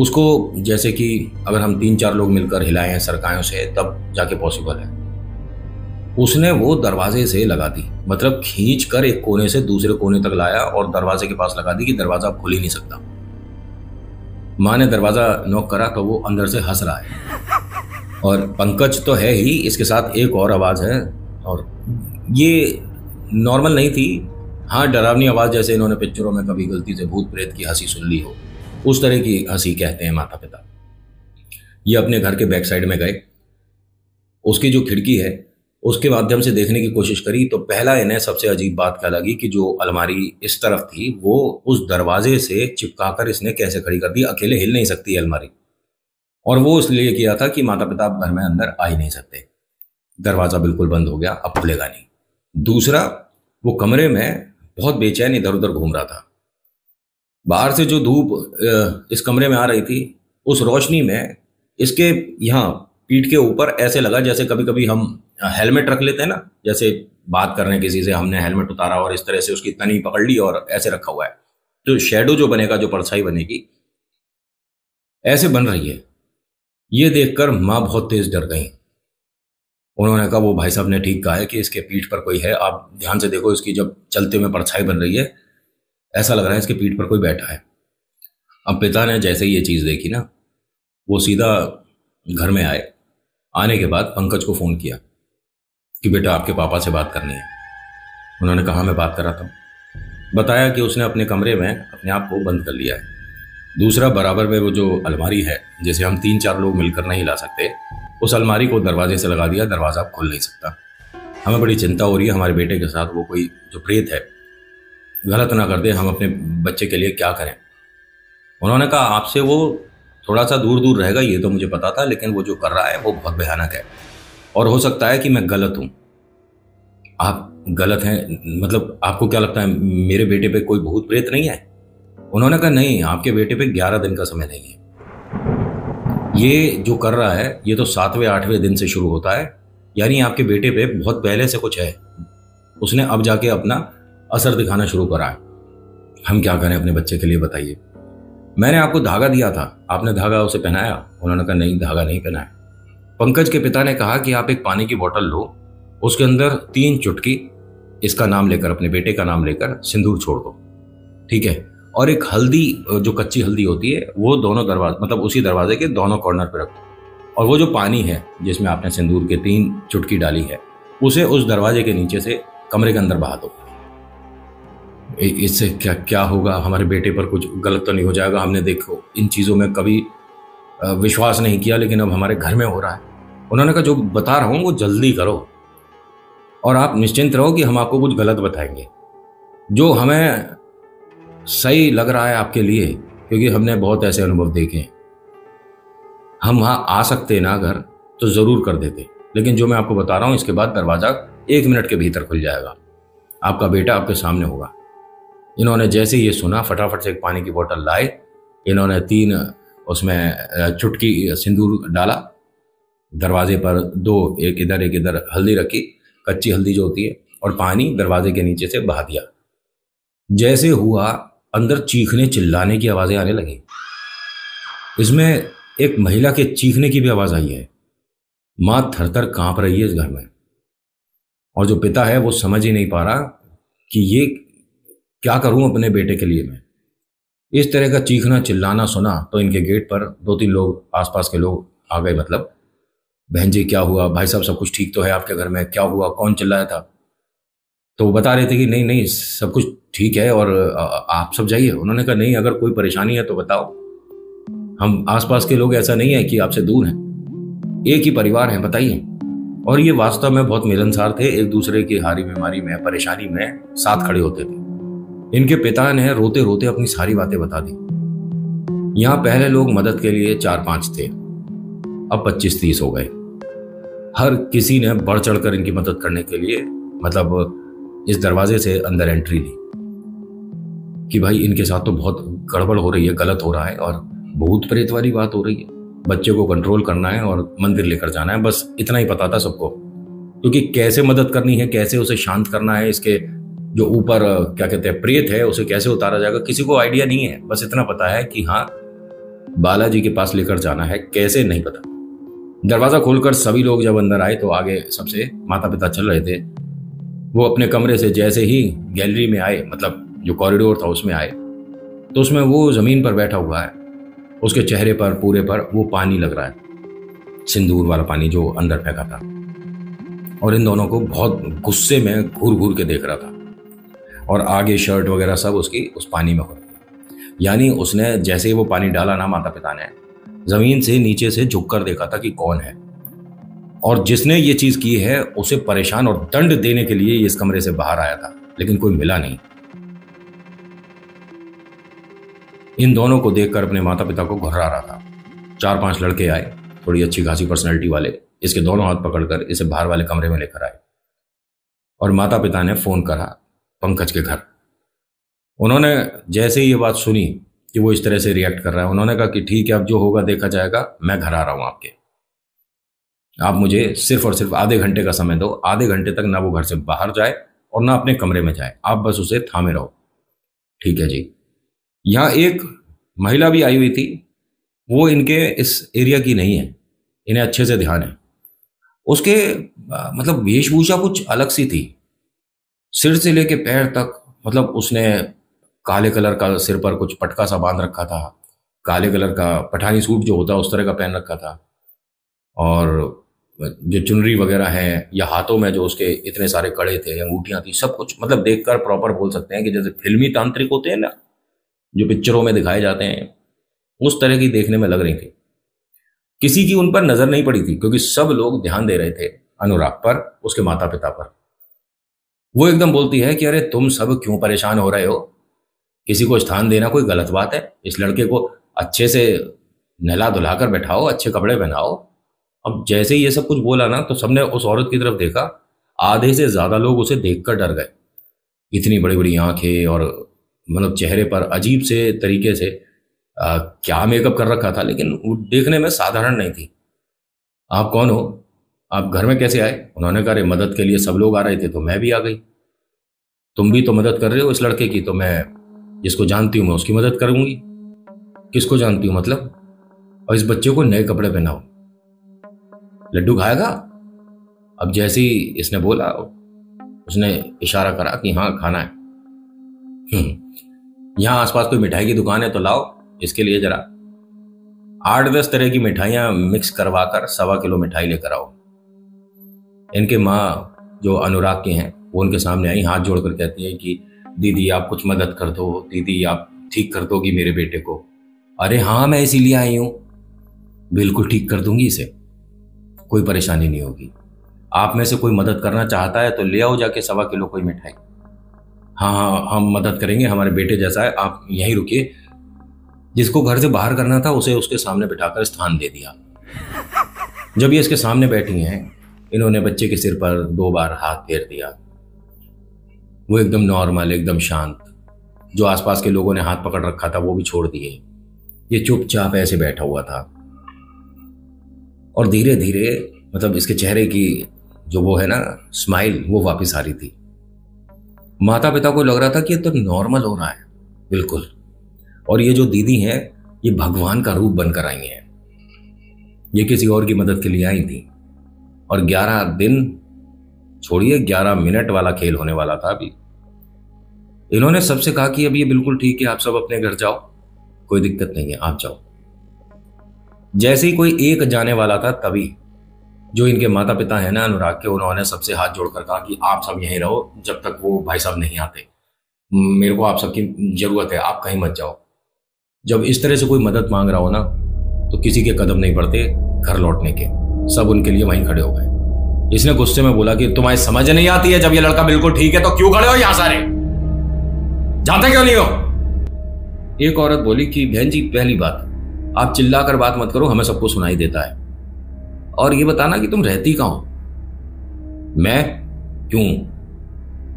उसको जैसे कि अगर हम तीन चार लोग मिलकर हिलाएं सरकायों से तब जाके पॉसिबल है उसने वो दरवाजे से लगा दी मतलब खींच कर एक कोने से दूसरे कोने तक लाया और दरवाजे के पास लगा दी कि दरवाजा खुल ही नहीं सकता माँ ने दरवाजा नॉक करा तो वो अंदर से हंस रहा है और पंकज तो है ही इसके साथ एक और आवाज़ है और ये नॉर्मल नहीं थी हाँ डरावनी आवाज़ जैसे इन्होंने पिक्चरों में कभी गलती से भूत प्रेत की हंसी सुन ली हो उस तरह की हंसी कहते हैं माता पिता ये अपने घर के बैक साइड में गए उसकी जो खिड़की है उसके माध्यम से देखने की कोशिश करी तो पहला इन्हें सबसे अजीब बात क्या लगी कि जो अलमारी इस तरफ थी वो उस दरवाजे से चिपका इसने कैसे खड़ी कर दी अकेले हिल नहीं सकती अलमारी और वो इसलिए किया था कि माता पिता घर में अंदर आ ही नहीं सकते दरवाज़ा बिल्कुल बंद हो गया अब खुलेगा नहीं दूसरा वो कमरे में बहुत बेचैन इधर उधर घूम रहा था बाहर से जो धूप इस कमरे में आ रही थी उस रोशनी में इसके यहाँ पीठ के ऊपर ऐसे लगा जैसे कभी कभी हम हेलमेट रख लेते हैं ना जैसे बात करने किसी से हमने हेलमेट उतारा और इस तरह से उसकी तनी पकड़ ली और ऐसे रखा हुआ है जो तो शेडो जो बनेगा जो परछाई बनेगी ऐसे बन रही है ये देखकर माँ बहुत तेज डर गई उन्होंने कहा वो भाई साहब ने ठीक कहा है कि इसके पीठ पर कोई है आप ध्यान से देखो इसकी जब चलते हुए परछाई बन रही है ऐसा लग रहा है इसके पीठ पर कोई बैठा है अब पिता ने जैसे ही ये चीज़ देखी ना वो सीधा घर में आए आने के बाद पंकज को फ़ोन किया कि बेटा आपके पापा से बात करनी है उन्होंने कहा मैं बात कराता हूँ बताया कि उसने अपने कमरे में अपने आप को बंद कर लिया है दूसरा बराबर में वो जो अलमारी है जिसे हम तीन चार लोग मिलकर नहीं ला सकते उस अलमारी को दरवाजे से लगा दिया दरवाज़ा खोल नहीं सकता हमें बड़ी चिंता हो रही है हमारे बेटे के साथ वो कोई जो प्रेत है गलत ना कर दे हम अपने बच्चे के लिए क्या करें उन्होंने कहा आपसे वो थोड़ा सा दूर दूर रहेगा ये तो मुझे पता था लेकिन वो जो कर रहा है वो बहुत भयानक है और हो सकता है कि मैं गलत हूँ आप गलत हैं मतलब आपको क्या लगता है मेरे बेटे पे कोई भूत प्रेत नहीं है उन्होंने कहा नहीं आपके बेटे पे ग्यारह दिन का समय नहीं है ये जो कर रहा है ये तो सातवें आठवें दिन से शुरू होता है यानी आपके बेटे पे बहुत पहले से कुछ है उसने अब जाके अपना असर दिखाना शुरू करा है हम क्या करें अपने बच्चे के लिए बताइए मैंने आपको धागा दिया था आपने धागा उसे पहनाया उन्होंने कहा नहीं धागा नहीं पहनाया पंकज के पिता ने कहा कि आप एक पानी की बोतल लो उसके अंदर तीन चुटकी इसका नाम लेकर अपने बेटे का नाम लेकर सिंदूर छोड़ दो ठीक है और एक हल्दी जो कच्ची हल्दी होती है वो दोनों दरवाजे मतलब उसी दरवाजे के दोनों कॉर्नर पर रख दो और वो जो पानी है जिसमें आपने सिंदूर के तीन चुटकी डाली है उसे उस दरवाजे के नीचे से कमरे के अंदर बहा दो इससे क्या क्या होगा हमारे बेटे पर कुछ गलत तो नहीं हो जाएगा हमने देखो इन चीज़ों में कभी विश्वास नहीं किया लेकिन अब हमारे घर में हो रहा है उन्होंने कहा जो बता रहा हूँ वो जल्दी करो और आप निश्चिंत रहो कि हम आपको कुछ गलत बताएंगे जो हमें सही लग रहा है आपके लिए क्योंकि हमने बहुत ऐसे अनुभव देखे हैं हम वहां आ सकते ना घर तो ज़रूर कर देते लेकिन जो मैं आपको बता रहा हूं इसके बाद दरवाज़ा एक मिनट के भीतर खुल जाएगा आपका बेटा आपके सामने होगा इन्होंने जैसे ये सुना फटाफट से एक पानी की बोतल लाए इन्होंने तीन उसमें चुटकी सिंदूर डाला दरवाजे पर दो एक इधर एक इधर हल्दी रखी कच्ची हल्दी जो होती है और पानी दरवाजे के नीचे से बहा दिया जैसे हुआ अंदर चीखने चिल्लाने की आवाज़ें आने लगी इसमें एक महिला के चीखने की भी आवाज़ आई है माँ थर थर काँप रही है इस घर में और जो पिता है वो समझ ही नहीं पा रहा कि ये क्या करूं अपने बेटे के लिए मैं इस तरह का चीखना चिल्लाना सुना तो इनके गेट पर दो तीन लोग आसपास के लोग आ गए मतलब बहन जी क्या हुआ भाई साहब सब कुछ ठीक तो है आपके घर में क्या हुआ कौन चिल्लाया था तो वो बता रहे थे कि नहीं नहीं सब कुछ ठीक है और आप सब जाइए उन्होंने कहा नहीं अगर कोई परेशानी है तो बताओ हम आसपास के लोग ऐसा नहीं है कि आपसे दूर हैं एक ही परिवार है बताइए और ये वास्तव में बहुत मिलनसार थे एक दूसरे की हारी बीमारी में परेशानी में साथ खड़े होते थे इनके पिता ने रोते रोते अपनी सारी बातें बता दी यहाँ पहले लोग मदद के लिए चार पांच थे अब पच्चीस तीस हो गए हर किसी ने बढ़ चढ़कर इनकी मदद करने के लिए मतलब इस दरवाजे से अंदर एंट्री ली कि भाई इनके साथ तो बहुत गड़बड़ हो रही है गलत हो रहा है और भूत प्रेत वाली बात हो रही है बच्चे को कंट्रोल करना है और मंदिर लेकर जाना है बस इतना ही पता था सबको क्योंकि कैसे मदद करनी है कैसे उसे शांत करना है इसके जो ऊपर क्या कहते हैं प्रेत है उसे कैसे उतारा जाएगा किसी को आइडिया नहीं है बस इतना पता है कि हाँ बालाजी के पास लेकर जाना है कैसे नहीं पता दरवाज़ा खोलकर सभी लोग जब अंदर आए तो आगे सबसे माता पिता चल रहे थे वो अपने कमरे से जैसे ही गैलरी में आए मतलब जो कॉरिडोर था उसमें आए तो उसमें वो ज़मीन पर बैठा हुआ है उसके चेहरे पर पूरे पर वो पानी लग रहा है सिंदूर वाला पानी जो अंदर फेंका था और इन दोनों को बहुत गुस्से में घूर घूर के देख रहा था और आगे शर्ट वगैरह सब उसकी उस पानी में हो रही यानी उसने जैसे ही वो पानी डाला ना माता पिता ने ज़मीन से नीचे से झुक कर देखा था कि कौन है और जिसने ये चीज़ की है उसे परेशान और दंड देने के लिए इस कमरे से बाहर आया था लेकिन कोई मिला नहीं इन दोनों को देखकर अपने माता पिता को घबरा रहा था चार पांच लड़के आए थोड़ी अच्छी खासी पर्सनैलिटी वाले इसके दोनों हाथ पकड़कर इसे बाहर वाले कमरे में लेकर आए और माता पिता ने फोन करा पंकज के घर उन्होंने जैसे ही ये बात सुनी कि वो इस तरह से रिएक्ट कर रहा है उन्होंने कहा कि ठीक है अब जो होगा देखा जाएगा मैं घर आ रहा हूं आपके आप मुझे सिर्फ और सिर्फ आधे घंटे का समय दो आधे घंटे तक ना वो घर से बाहर जाए और ना अपने कमरे में जाए आप बस उसे थामे रहो ठीक है जी यहाँ एक महिला भी आई हुई थी वो इनके इस एरिया की नहीं है इन्हें अच्छे से ध्यान है उसके मतलब वेशभूषा कुछ अलग सी थी सिर से लेके पैर तक मतलब उसने काले कलर का सिर पर कुछ पटका सा बांध रखा था काले कलर का पठानी सूट जो होता है उस तरह का पहन रखा था और जो चुनरी वगैरह है या हाथों में जो उसके इतने सारे कड़े थे अंगूठियाँ थी सब कुछ मतलब देखकर प्रॉपर बोल सकते हैं कि जैसे फिल्मी तांत्रिक होते हैं ना जो पिक्चरों में दिखाए जाते हैं उस तरह की देखने में लग रही थी किसी की उन पर नज़र नहीं पड़ी थी क्योंकि सब लोग ध्यान दे रहे थे अनुराग पर उसके माता पिता पर वो एकदम बोलती है कि अरे तुम सब क्यों परेशान हो रहे हो किसी को स्थान देना कोई गलत बात है इस लड़के को अच्छे से नहला धुला कर बैठाओ अच्छे कपड़े पहनाओ अब जैसे ही ये सब कुछ बोला ना तो सबने उस औरत की तरफ देखा आधे से ज़्यादा लोग उसे देख कर डर गए इतनी बड़ी बड़ी आंखें और मतलब चेहरे पर अजीब से तरीके से आ, क्या मेकअप कर रखा था लेकिन वो देखने में साधारण नहीं थी आप कौन हो आप घर में कैसे आए उन्होंने कहा मदद के लिए सब लोग आ रहे थे तो मैं भी आ गई तुम भी तो मदद कर रहे हो इस लड़के की तो मैं जिसको जानती हूँ मैं उसकी मदद करूँगी किसको जानती हूँ मतलब और इस बच्चे को नए कपड़े पहनाओ लड्डू खाएगा अब जैसे ही इसने बोला उसने इशारा करा कि हाँ खाना है हम्म, यहाँ आसपास कोई मिठाई की दुकान है तो लाओ इसके लिए जरा आठ दस तरह की मिठाइयाँ मिक्स करवा कर सवा किलो मिठाई लेकर आओ इनके माँ जो अनुराग के हैं वो उनके सामने आई हाथ जोड़कर कहती है कि दीदी आप कुछ मदद कर दो दीदी आप ठीक कर दोगी मेरे बेटे को अरे हाँ मैं इसीलिए आई हूँ बिल्कुल ठीक कर दूंगी इसे कोई परेशानी नहीं होगी आप में से कोई मदद करना चाहता है तो ले आओ जाके सवा किलो कोई मिठाई हाँ हाँ हम मदद करेंगे हमारे बेटे जैसा है आप यहीं रुकिए जिसको घर से बाहर करना था उसे उसके सामने बिठाकर स्थान दे दिया जब ये इसके सामने बैठी हैं इन्होंने बच्चे के सिर पर दो बार हाथ फेर दिया वो एकदम नॉर्मल एकदम शांत जो आसपास के लोगों ने हाथ पकड़ रखा था वो भी छोड़ दिए ये चुपचाप ऐसे बैठा हुआ था और धीरे धीरे मतलब इसके चेहरे की जो वो है ना स्माइल वो वापस आ रही थी माता पिता को लग रहा था कि ये तो नॉर्मल हो रहा है बिल्कुल और ये जो दीदी हैं ये भगवान का रूप बनकर आई हैं ये किसी और की मदद के लिए आई थी और 11 दिन छोड़िए 11 मिनट वाला खेल होने वाला था अभी इन्होंने सबसे कहा कि अब ये बिल्कुल ठीक है आप सब अपने घर जाओ कोई दिक्कत नहीं है आप जाओ जैसे ही कोई एक जाने वाला था तभी जो इनके माता पिता हैं ना अनुराग के उन्होंने सबसे हाथ जोड़कर कहा कि आप सब यहीं रहो जब तक वो भाई साहब नहीं आते मेरे को आप सबकी जरूरत है आप कहीं मत जाओ जब इस तरह से कोई मदद मांग रहा हो ना तो किसी के कदम नहीं पड़ते घर लौटने के सब उनके लिए वहीं खड़े हो गए इसने गुस्से में बोला कि तुम्हारी समझ नहीं आती है जब ये लड़का बिल्कुल ठीक है तो क्यों खड़े हो यहां सारे जाते क्यों नहीं हो एक औरत बोली कि बहन जी पहली बात आप चिल्ला कर बात मत करो हमें सबको सुनाई देता है और ये बताना कि तुम रहती कहाँ हो मैं क्यों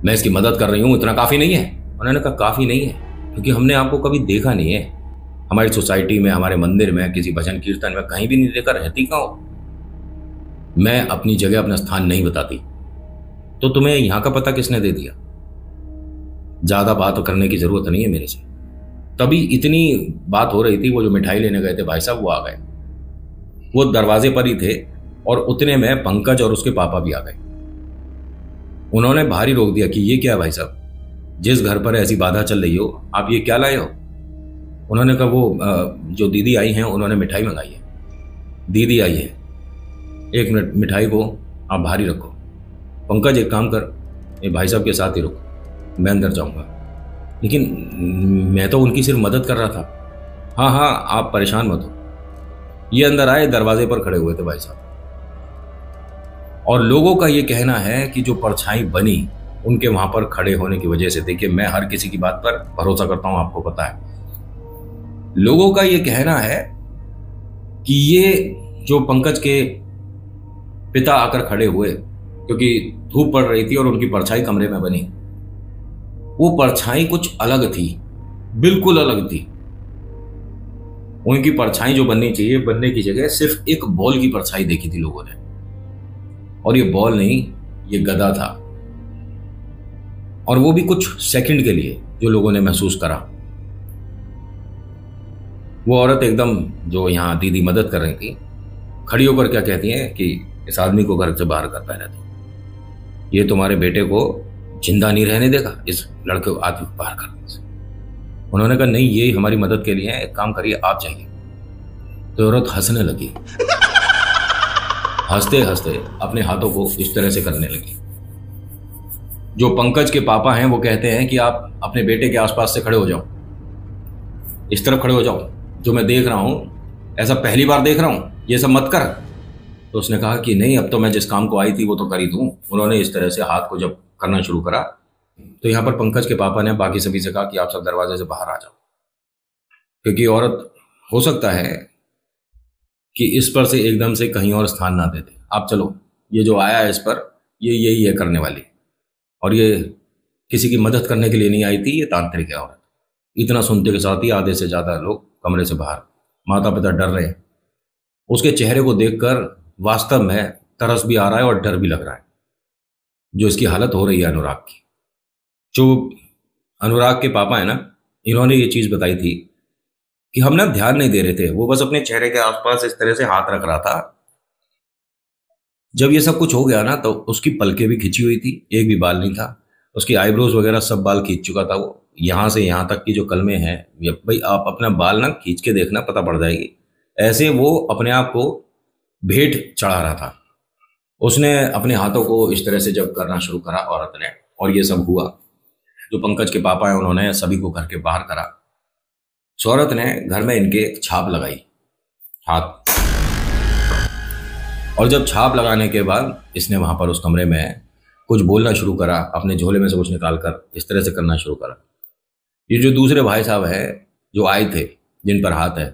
मैं इसकी मदद कर रही हूं इतना काफी नहीं है उन्होंने कहा काफी नहीं है क्योंकि हमने आपको कभी देखा नहीं है हमारी सोसाइटी में हमारे मंदिर में किसी भजन कीर्तन में कहीं भी नहीं देखा रहती कहा मैं अपनी जगह अपना स्थान नहीं बताती तो तुम्हें यहां का पता किसने दे दिया ज्यादा बात करने की जरूरत नहीं है मेरे से तभी इतनी बात हो रही थी वो जो मिठाई लेने गए थे भाई साहब वो आ गए वो दरवाजे पर ही थे और उतने में पंकज और उसके पापा भी आ गए उन्होंने भारी रोक दिया कि ये क्या है भाई साहब जिस घर पर ऐसी बाधा चल रही हो आप ये क्या लाए हो उन्होंने कहा वो जो दीदी आई हैं उन्होंने मिठाई मंगाई है दीदी आई है एक मिनट मिठाई को आप भारी रखो पंकज एक काम कर ये भाई साहब के साथ ही रुको मैं अंदर जाऊंगा लेकिन मैं तो उनकी सिर्फ मदद कर रहा था हाँ हाँ आप परेशान मत हो ये अंदर आए दरवाजे पर खड़े हुए थे भाई साहब और लोगों का ये कहना है कि जो परछाई बनी उनके वहां पर खड़े होने की वजह से देखिए मैं हर किसी की बात पर भरोसा करता हूं आपको पता है लोगों का ये कहना है कि ये जो पंकज के पिता आकर खड़े हुए क्योंकि धूप पड़ रही थी और उनकी परछाई कमरे में बनी वो परछाई कुछ अलग थी बिल्कुल अलग थी उनकी परछाई जो बननी चाहिए बनने की जगह सिर्फ एक बॉल की परछाई देखी थी लोगों ने और ये बॉल नहीं ये गदा था और वो भी कुछ सेकंड के लिए जो लोगों ने महसूस करा वो औरत एकदम जो यहां दीदी मदद कर रही थी खड़ी होकर क्या कहती हैं कि इस आदमी को घर से बाहर कर पहले तो ये तुम्हारे बेटे को जिंदा नहीं रहने देगा इस लड़के को आदमी पार बाहर करने से उन्होंने कहा नहीं ये हमारी मदद के लिए है एक काम करिए आप जाइए तो औरत हंसने लगी हंसते हंसते अपने हाथों को इस तरह से करने लगी जो पंकज के पापा हैं वो कहते हैं कि आप अपने बेटे के आसपास से खड़े हो जाओ इस तरफ खड़े हो जाओ जो मैं देख रहा हूं ऐसा पहली बार देख रहा हूं ये सब मत कर तो उसने कहा कि नहीं अब तो मैं जिस काम को आई थी वो तो कर ही दूं उन्होंने इस तरह से हाथ को जब करना शुरू करा तो यहाँ पर पंकज के पापा ने बाकी सभी से कहा कि आप सब दरवाजे से बाहर आ जाओ क्योंकि औरत हो सकता है कि इस पर से एकदम से कहीं और स्थान ना देते आप चलो ये जो आया है इस पर ये यही है करने वाली और ये किसी की मदद करने के लिए नहीं आई थी ये तांत्रिक है औरत इतना सुनते के साथ ही आधे से ज़्यादा लोग कमरे से बाहर माता पिता डर रहे हैं उसके चेहरे को देखकर वास्तव में तरस भी आ रहा है और डर भी लग रहा है जो इसकी हालत हो रही है अनुराग की जो अनुराग के पापा है ना इन्होंने ये चीज़ बताई थी कि हम ना ध्यान नहीं दे रहे थे वो बस अपने चेहरे के आसपास इस तरह से हाथ रख रहा था जब ये सब कुछ हो गया ना तो उसकी पलकें भी खिंची हुई थी एक भी बाल नहीं था उसकी आईब्रोज वगैरह सब बाल खींच चुका था वो यहां से यहां तक की जो कलमे हैं भाई आप अपना बाल ना खींच के देखना पता पड़ जाएगी ऐसे वो अपने आप को भेंट चढ़ा रहा था उसने अपने हाथों को इस तरह से जब करना शुरू करा औरत ने और ये सब हुआ जो पंकज के पापा हैं उन्होंने सभी को घर के बाहर करा सौरत ने घर में इनके छाप लगाई हाथ और जब छाप लगाने के बाद इसने वहां पर उस कमरे में कुछ बोलना शुरू करा अपने झोले में से कुछ निकाल कर इस तरह से करना शुरू करा ये जो दूसरे भाई साहब हैं जो आए थे जिन पर हाथ है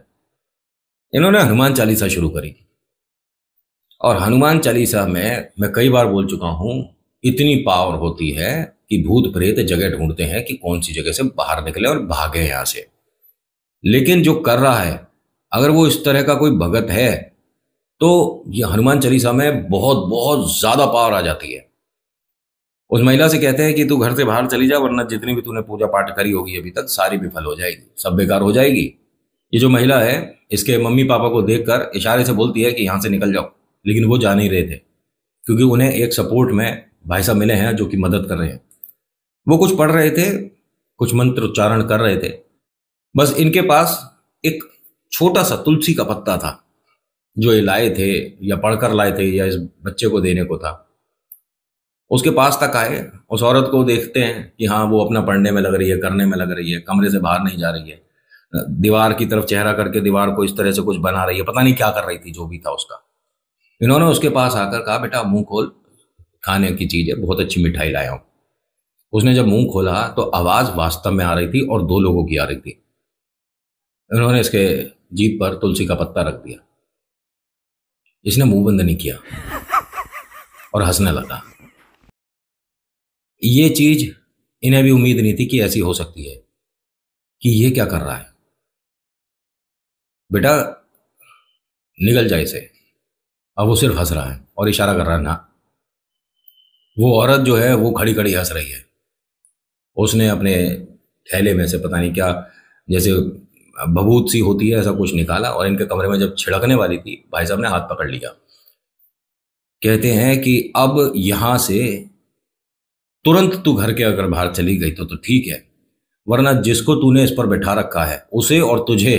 इन्होंने हनुमान चालीसा शुरू करी और हनुमान चालीसा में मैं कई बार बोल चुका हूँ इतनी पावर होती है कि भूत प्रेत जगह ढूंढते हैं कि कौन सी जगह से बाहर निकले और भागे यहां से लेकिन जो कर रहा है अगर वो इस तरह का कोई भगत है तो ये हनुमान चालीसा में बहुत बहुत ज़्यादा पावर आ जाती है उस महिला से कहते हैं कि तू घर से बाहर चली जा वरना जितनी भी तूने पूजा पाठ करी होगी अभी तक सारी विफल हो जाएगी सब बेकार हो जाएगी ये जो महिला है इसके मम्मी पापा को देखकर इशारे से बोलती है कि यहां से निकल जाओ लेकिन वो जा नहीं रहे थे क्योंकि उन्हें एक सपोर्ट में भाई साहब मिले हैं जो कि मदद कर रहे हैं वो कुछ पढ़ रहे थे कुछ मंत्र उच्चारण कर रहे थे बस इनके पास एक छोटा सा तुलसी का पत्ता था जो ये लाए थे या पढ़कर लाए थे या इस बच्चे को देने को था उसके पास तक आए उस औरत को देखते हैं कि हाँ वो अपना पढ़ने में लग रही है करने में लग रही है कमरे से बाहर नहीं जा रही है दीवार की तरफ चेहरा करके दीवार को इस तरह से कुछ बना रही है पता नहीं क्या कर रही थी जो भी था उसका इन्होंने उसके पास आकर कहा बेटा मुंह खोल खाने की चीज़ है बहुत अच्छी मिठाई लाया हूं उसने जब मुंह खोला तो आवाज़ वास्तव में आ रही थी और दो लोगों की आ रही थी इन्होंने इसके जीप पर तुलसी का पत्ता रख दिया इसने मुंह बंद नहीं किया और हंसने लगा ये चीज़ इन्हें भी उम्मीद नहीं थी कि ऐसी हो सकती है कि ये क्या कर रहा है बेटा निकल जाए इसे और वो सिर्फ हंस रहा है और इशारा कर रहा है ना वो औरत जो है वो खड़ी खड़ी हंस रही है उसने अपने थैले में से पता नहीं क्या जैसे भभूत सी होती है ऐसा कुछ निकाला और इनके कमरे में जब छिड़कने वाली थी भाई साहब ने हाथ पकड़ लिया कहते हैं कि अब यहां से तुरंत तू घर के अगर बाहर चली गई तो तो ठीक है वरना जिसको तूने इस पर बैठा रखा है उसे और तुझे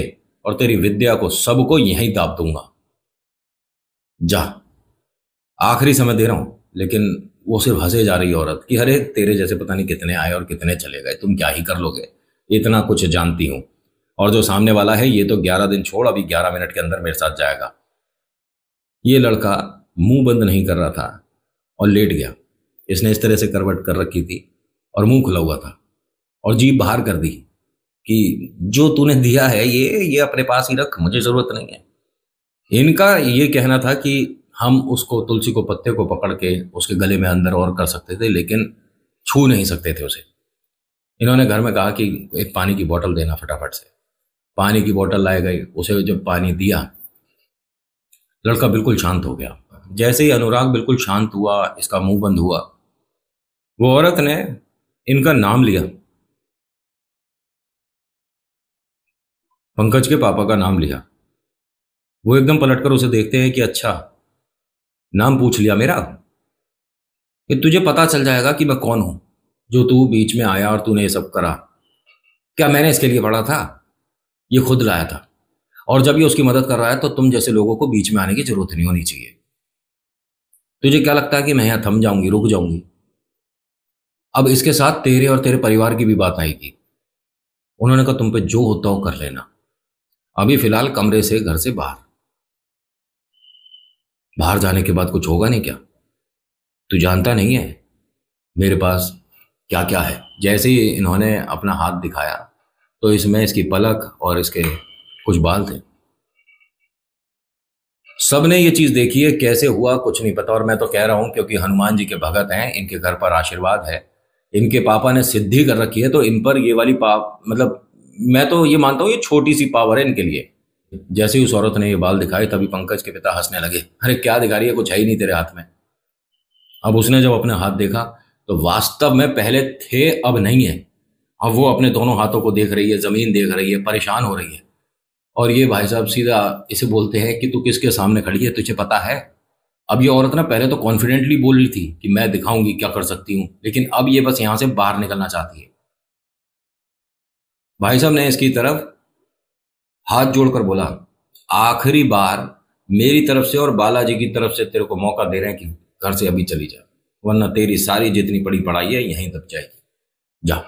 और तेरी विद्या को सबको यहीं दाब दूंगा जा आखिरी समय दे रहा हूँ लेकिन वो सिर्फ हंसे जा रही औरत कि अरे तेरे जैसे पता नहीं कितने आए और कितने चले गए तुम क्या ही कर लोगे इतना कुछ जानती हूँ और जो सामने वाला है ये तो ग्यारह दिन छोड़ अभी ग्यारह मिनट के अंदर मेरे साथ जाएगा ये लड़का मुंह बंद नहीं कर रहा था और लेट गया इसने इस तरह से करवट कर रखी थी और मुंह खुला हुआ था और जीप बाहर कर दी कि जो तूने दिया है ये ये अपने पास ही रख मुझे ज़रूरत नहीं है इनका ये कहना था कि हम उसको तुलसी को पत्ते को पकड़ के उसके गले में अंदर और कर सकते थे लेकिन छू नहीं सकते थे उसे इन्होंने घर में कहा कि एक पानी की बोतल देना फटाफट से पानी की बोतल लाए गई उसे जब पानी दिया लड़का बिल्कुल शांत हो गया जैसे ही अनुराग बिल्कुल शांत हुआ इसका मुंह बंद हुआ वो औरत ने इनका नाम लिया पंकज के पापा का नाम लिया वो एकदम पलटकर उसे देखते हैं कि अच्छा नाम पूछ लिया मेरा कि तुझे पता चल जाएगा कि मैं कौन हूं जो तू बीच में आया और तूने ये सब करा क्या मैंने इसके लिए पढ़ा था ये खुद लाया था और जब ये उसकी मदद कर रहा है तो तुम जैसे लोगों को बीच में आने की जरूरत नहीं होनी चाहिए तुझे क्या लगता है कि मैं यहां थम जाऊंगी रुक जाऊंगी अब इसके साथ तेरे और तेरे परिवार की भी बात आएगी उन्होंने कहा तुम पे जो होता हो कर लेना अभी फिलहाल कमरे से घर से बाहर बाहर जाने के बाद कुछ होगा नहीं क्या तू जानता नहीं है मेरे पास क्या क्या है जैसे ही इन्होंने अपना हाथ दिखाया तो इसमें इसकी पलक और इसके कुछ बाल थे सब ने ये चीज देखी है कैसे हुआ कुछ नहीं पता और मैं तो कह रहा हूं क्योंकि हनुमान जी के भगत हैं इनके घर पर आशीर्वाद है इनके पापा ने सिद्धि कर रखी है तो इन पर ये वाली पाप मतलब मैं तो ये मानता हूं ये छोटी सी पावर है इनके लिए जैसे ही उस औरत ने ये बाल दिखाए तभी पंकज के पिता हंसने लगे अरे क्या दिखा रही है कुछ है ही नहीं तेरे हाथ में अब उसने जब अपने हाथ देखा तो वास्तव में पहले थे अब नहीं है अब वो अपने दोनों हाथों को देख रही है ज़मीन देख रही है परेशान हो रही है और ये भाई साहब सीधा इसे बोलते हैं कि तू किसके सामने खड़ी है तुझे पता है अब ये औरत ना पहले तो कॉन्फिडेंटली बोल रही थी कि मैं दिखाऊंगी क्या कर सकती हूं लेकिन अब ये बस यहां से बाहर निकलना चाहती है भाई साहब ने इसकी तरफ हाथ जोड़कर बोला आखिरी बार मेरी तरफ से और बालाजी की तरफ से तेरे को मौका दे रहे हैं कि घर से अभी चली जा वरना तेरी सारी जितनी पड़ी पढ़ाई है यहीं तक जाएगी जा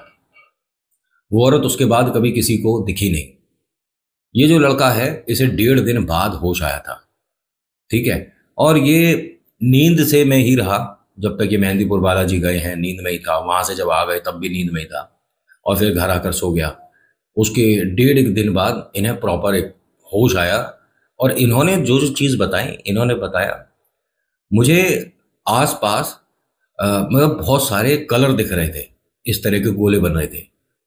वो औरत उसके बाद कभी किसी को दिखी नहीं ये जो लड़का है इसे डेढ़ दिन बाद होश आया था ठीक है और ये नींद से मैं ही रहा जब तक ये मेहंदीपुर बालाजी गए हैं नींद में ही था वहां से जब आ गए तब भी नींद में ही था और फिर घर आकर सो गया उसके डेढ़ एक दिन बाद इन्हें प्रॉपर एक होश आया और इन्होंने जो जो चीज़ बताई इन्होंने बताया मुझे आसपास मतलब बहुत सारे कलर दिख रहे थे इस तरह के गोले बन रहे थे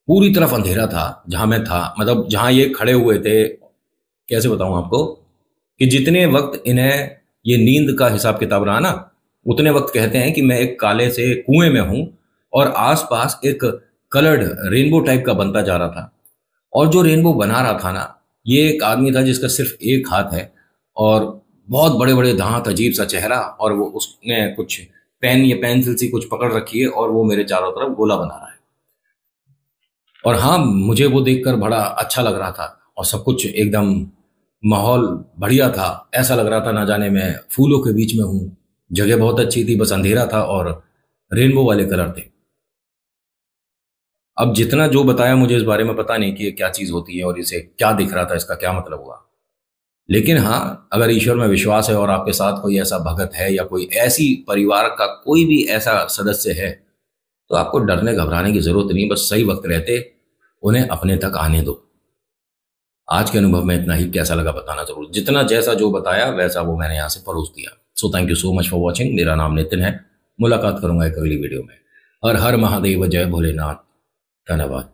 पूरी तरफ अंधेरा था जहाँ मैं था मतलब जहाँ ये खड़े हुए थे कैसे बताऊँ आपको कि जितने वक्त इन्हें ये नींद का हिसाब किताब रहा ना उतने वक्त कहते हैं कि मैं एक काले से कुएं में हूँ और आसपास एक कलर्ड रेनबो टाइप का बनता जा रहा था और जो रेनबो बना रहा था ना ये एक आदमी था जिसका सिर्फ एक हाथ है और बहुत बड़े बड़े दांत अजीब सा चेहरा और वो उसने कुछ पेन या पेंसिल सी कुछ पकड़ रखी है और वो मेरे चारों तरफ गोला बना रहा है और हाँ मुझे वो देखकर बड़ा अच्छा लग रहा था और सब कुछ एकदम माहौल बढ़िया था ऐसा लग रहा था ना जाने मैं फूलों के बीच में हूँ जगह बहुत अच्छी थी बस अंधेरा था और रेनबो वाले कलर थे अब जितना जो बताया मुझे इस बारे में पता नहीं कि ये क्या चीज़ होती है और इसे क्या दिख रहा था इसका क्या मतलब हुआ लेकिन हाँ अगर ईश्वर में विश्वास है और आपके साथ कोई ऐसा भगत है या कोई ऐसी परिवार का कोई भी ऐसा सदस्य है तो आपको डरने घबराने की ज़रूरत नहीं बस सही वक्त रहते उन्हें अपने तक आने दो आज के अनुभव में इतना ही कैसा लगा बताना जरूर जितना जैसा जो बताया वैसा वो मैंने यहाँ से परोस दिया so thank you so much for watching मेरा नाम नितिन है मुलाकात करूंगा एक अगली वीडियो में हर हर महादेव जय भोलेनाथ دانوان